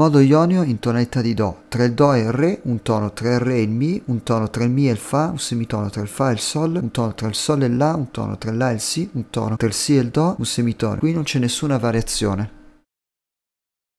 modo ionio in tonalità di Do, tra il Do e il Re, un tono tra il Re e il Mi, un tono tra il Mi e il Fa, un semitono tra il Fa e il Sol, un tono tra il Sol e il La, un tono tra il La e il Si, un tono tra il Si e il Do, un semitono. Qui non c'è nessuna variazione.